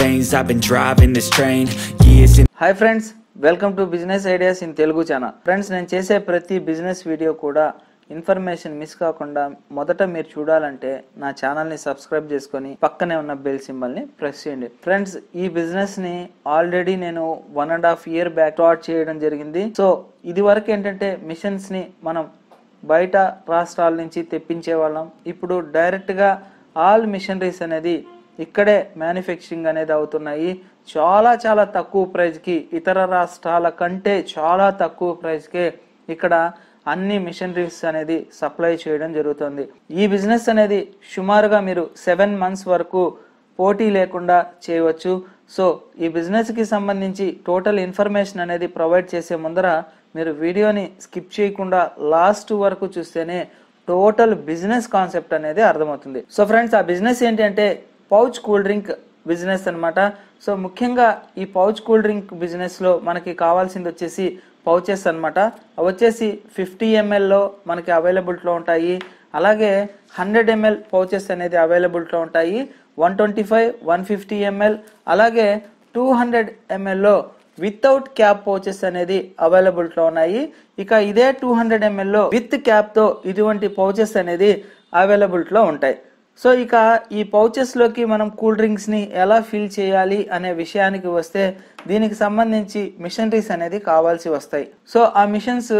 veins I've been driving this train years in Hi friends welcome to business ideas in Telugu channel friends నేను చేసే ప్రతి business video కూడా information miss కాకుండా మొదట మీరు చూడాలంటే నా ఛానల్ని సబ్స్క్రైబ్ చేసుకొని పక్కనే ఉన్న బెల్ సింబల్ని ప్రెస్ చేయండి ఫ్రెండ్స్ ఈ బిజినెస్ని ఆల్రెడీ నేను one and half year back start చేయడం జరిగింది సో ఇది వరకు ఏంటంటే మిషన్స్ని మనం బయట రాష్ట్రాల నుంచి తెప్పించే వాళ్ళం ఇప్పుడు డైరెక్ట్గా ఆల్ మిషనరీస్ అనేది ఇక్కడే మ్యానుఫ్యాక్చరింగ్ అనేది అవుతున్నాయి చాలా చాలా తక్కువ ప్రైస్కి ఇతర రాష్ట్రాల కంటే చాలా తక్కువ ప్రైస్కే ఇక్కడ అన్ని మిషనరీస్ అనేది సప్లై చేయడం జరుగుతుంది ఈ బిజినెస్ అనేది సుమారుగా మీరు సెవెన్ మంత్స్ వరకు పోటీ లేకుండా చేయవచ్చు సో ఈ బిజినెస్కి సంబంధించి టోటల్ ఇన్ఫర్మేషన్ అనేది ప్రొవైడ్ చేసే ముందర మీరు వీడియోని స్కిప్ చేయకుండా లాస్ట్ వరకు చూస్తేనే టోటల్ బిజినెస్ కాన్సెప్ట్ అనేది అర్థమవుతుంది సో ఫ్రెండ్స్ ఆ బిజినెస్ ఏంటంటే పౌచ్ కూల్ డ్రింక్ బిజినెస్ అనమాట సో ముఖ్యంగా ఈ పౌచ్ కూల్ డ్రింక్ బిజినెస్లో మనకి కావాల్సింది వచ్చేసి పౌచెస్ అనమాట అవి వచ్చేసి ఫిఫ్టీ ఎంఎల్లో మనకి లో ఉంటాయి అలాగే హండ్రెడ్ ఎంఎల్ పౌచెస్ అనేది లో ఉంటాయి one twenty five one fifty ML అలాగే టూ హండ్రెడ్ ఎంఎల్లో వితౌట్ క్యాప్ పౌచెస్ అనేది లో ఉన్నాయి ఇక ఇదే టూ హండ్రెడ్ ఎంఎల్లో విత్ క్యాప్తో ఇటువంటి పౌచెస్ అనేది లో ఉంటాయి సో ఇక ఈ పౌచెస్లోకి మనం కూల్ డ్రింక్స్ని ఎలా ఫిల్ చేయాలి అనే విషయానికి వస్తే దీనికి సంబంధించి మిషనరీస్ అనేది కావాల్సి వస్తాయి సో ఆ మిషన్స్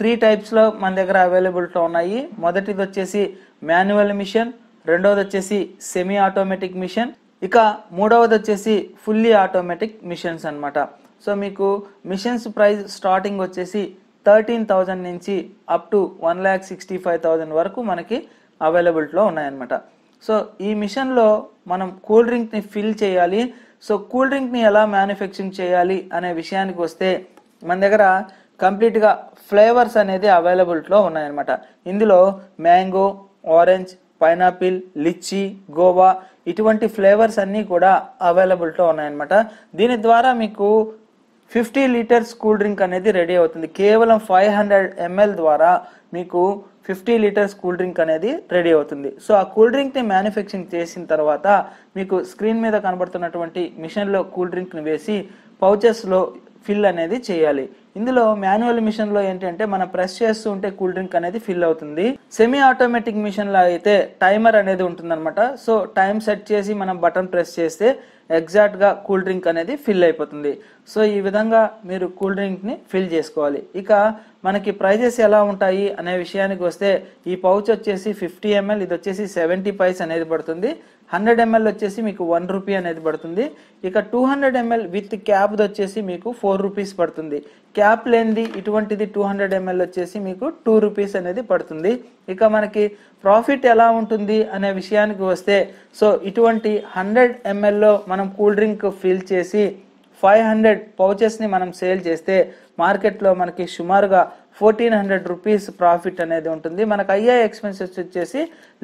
త్రీ టైప్స్లో మన దగ్గర అవైలబిలిటీ ఉన్నాయి మొదటిది వచ్చేసి మాన్యువల్ మిషన్ రెండవది వచ్చేసి సెమీ ఆటోమేటిక్ మిషన్ ఇక మూడవది వచ్చేసి ఫుల్లీ ఆటోమేటిక్ మిషన్స్ అనమాట సో మీకు మిషన్స్ ప్రైస్ స్టార్టింగ్ వచ్చేసి థర్టీన్ థౌజండ్ నుంచి up to one lakh sixty five thousand వరకు మనకి అవైలబిలిటీలో ఉన్నాయన్నమాట సో ఈ మిషన్లో మనం కూల్ డ్రింక్ని ఫిల్ చేయాలి సో కూల్ డ్రింక్ని ఎలా మ్యానుఫ్యాక్చరింగ్ చేయాలి అనే విషయానికి వస్తే మన దగ్గర కంప్లీట్గా ఫ్లేవర్స్ అనేది అవైలబిలిటీలో ఉన్నాయన్నమాట ఇందులో mango orange pineapple litchi guava ఇటువంటి ఫ్లేవర్స్ అన్నీ కూడా అవైలబిలిటీలో ఉన్నాయన్నమాట దీని ద్వారా మీకు ఫిఫ్టీ లీటర్స్ కూల్ డ్రింక్ అనేది రెడీ అవుతుంది కేవలం ఫైవ్ హండ్రెడ్ ఎంఎల్ ద్వారా మీకు ఫిఫ్టీ లీటర్స్ కూల్ డ్రింక్ అనేది రెడీ అవుతుంది సో ఆ కూల్ డ్రింక్ని మ్యానుఫ్యాక్చరింగ్ చేసిన తర్వాత మీకు స్క్రీన్ మీద కనబడుతున్నటువంటి మిషన్లో కూల్ డ్రింక్ని వేసి పౌచెస్లో ఫిల్ అనేది చేయాలి ఇందులో మాన్యువల్ మిషన్లో ఏంటంటే మనం ప్రెస్ చేస్తూ ఉంటే కూల్ డ్రింక్ అనేది ఫిల్ అవుతుంది సెమీ ఆటోమేటిక్ మిషన్లో అయితే టైమర్ అనేది ఉంటుందన్నమాట సో టైం సెట్ చేసి మనం బటన్ ప్రెస్ చేస్తే ఎగ్జాక్ట్గా కూల్ డ్రింక్ అనేది ఫిల్ అయిపోతుంది సో ఈ విధంగా మీరు కూల్ డ్రింక్ని ఫిల్ చేసుకోవాలి ఇక మనకి ప్రైజెస్ ఎలా ఉంటాయి అనే విషయానికి వస్తే ఈ పౌచ్ వచ్చేసి ఫిఫ్టీ ఎంఎల్ ఇది వచ్చేసి సెవెంటీ పైస్ అనేది పడుతుంది హండ్రెడ్ ఎంఎల్ వచ్చేసి మీకు వన్ రూపీ అనేది పడుతుంది ఇక two hundred ML with cap వచ్చేసి మీకు ఫోర్ రూపీస్ పడుతుంది క్యాప్ లేనిది ఇటువంటిది టూ హండ్రెడ్ ఎంఎల్ వచ్చేసి మీకు టూ రూపీస్ అనేది పడుతుంది ఇక మనకి ప్రాఫిట్ ఎలా ఉంటుంది అనే విషయానికి వస్తే సో ఇటువంటి హండ్రెడ్ ఎంఎల్లో మనం కూల్ డ్రింక్ ఫిల్ చేసి ఫైవ్ హండ్రెడ్ పౌచెస్ని మనం సేల్ చేస్తే మార్కెట్లో మనకి సుమారుగా ఫోర్టీన్ హండ్రెడ్ రూపీస్ ప్రాఫిట్ అనేది ఉంటుంది మనకు అయ్యే ఎక్స్పెన్సెస్ వచ్చేసి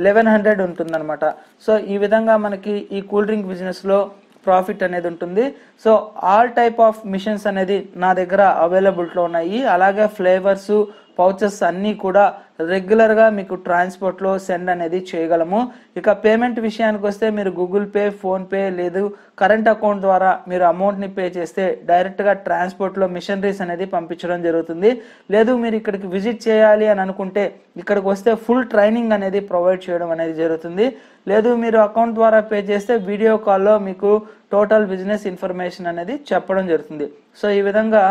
లెవెన్ హండ్రెడ్ ఉంటుందన్నమాట సో ఈ విధంగా మనకి ఈ కూల్ డ్రింక్ బిజినెస్లో ప్రాఫిట్ అనేది ఉంటుంది so all type of machines అనేది నా దగ్గర అవైలబిలిటీలో ఉన్నాయి అలాగే ఫ్లేవర్స్ పౌచెస్ అన్నీ కూడా రెగ్యులర్గా మీకు ట్రాన్స్పోర్ట్లో సెండ్ అనేది చేయగలము ఇక పేమెంట్ విషయానికి వస్తే మీరు గూగుల్ పే ఫోన్పే లేదు కరెంట్ అకౌంట్ ద్వారా మీరు అమౌంట్ని పే చేస్తే డైరెక్ట్గా ట్రాన్స్పోర్ట్లో మిషనరీస్ అనేది పంపించడం జరుగుతుంది లేదు మీరు ఇక్కడికి విజిట్ చేయాలి అని అనుకుంటే ఇక్కడికి వస్తే ఫుల్ ట్రైనింగ్ అనేది ప్రొవైడ్ చేయడం అనేది జరుగుతుంది లేదు మీరు అకౌంట్ ద్వారా పే చేస్తే వీడియో కాల్లో మీకు టోటల్ బిజినెస్ ఇన్ఫర్మేషన్ అనేది చెప్పడం జరుగుతుంది సో ఈ విధంగా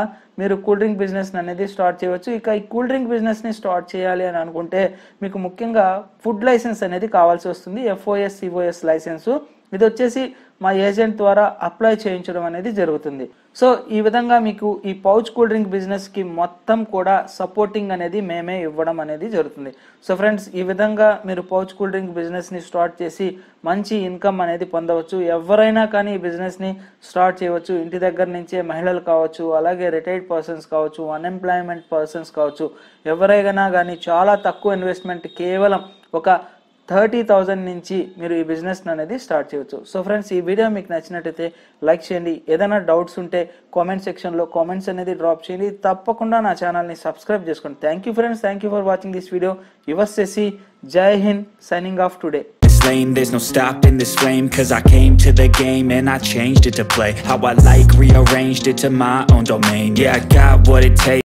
మీరు కూల్ డ్రింక్ బిజినెస్ అనేది స్టార్ట్ చేయవచ్చు ఇక ఈ కూల్ డ్రింక్ బిజినెస్ని స్టార్ట్ చేయాలి అని అనుకుంటే మీకు ముఖ్యంగా ఫుడ్ లైసెన్స్ అనేది కావాల్సి వస్తుంది ఎఫ్ఓఎస్ సిఓఎస్ లైసెన్సు ఇది వచ్చేసి మా ఏజెంట్ ద్వారా అప్లై చేయించడం అనేది జరుగుతుంది సో ఈ విధంగా మీకు ఈ పౌచ్ కూల్ డ్రింక్ బిజినెస్కి మొత్తం కూడా సపోర్టింగ్ అనేది మేమే ఇవ్వడం అనేది జరుగుతుంది సో ఫ్రెండ్స్ ఈ విధంగా మీరు పౌచ్ కూల్ డ్రింక్ బిజినెస్ని స్టార్ట్ చేసి మంచి ఇన్కమ్ అనేది పొందవచ్చు ఎవరైనా కానీ ఈ బిజినెస్ని స్టార్ట్ చేయవచ్చు ఇంటి దగ్గర నుంచే మహిళలు కావచ్చు అలాగే రిటైర్డ్ పర్సన్స్ కావచ్చు అన్ఎంప్లాయ్మెంట్ పర్సన్స్ కావచ్చు ఎవరైనా కానీ చాలా తక్కువ ఇన్వెస్ట్మెంట్ కేవలం ఒక థర్టీ థౌజండ్ నుంచి మీరు ఈ బిజినెస్ అనేది స్టార్ట్ చేయొచ్చు సో ఫ్రెండ్స్ ఈ వీడియో మీకు నచ్చినట్టయితే లైక్ చేయండి ఏదైనా డౌట్స్ ఉంటే కామెంట్ సెక్షన్లో కామెంట్స్ అనేది డ్రాప్ చేయండి తప్పకుండా నా ఛానల్ని సబ్స్క్రైబ్ చేసుకోండి thank you friends thank you for watching this video yours చేసి Jai Hind signing off today There's no stopping this flame Cause I came to the game and I changed it to play How I like, rearranged it to my own domain Yeah, I got what it takes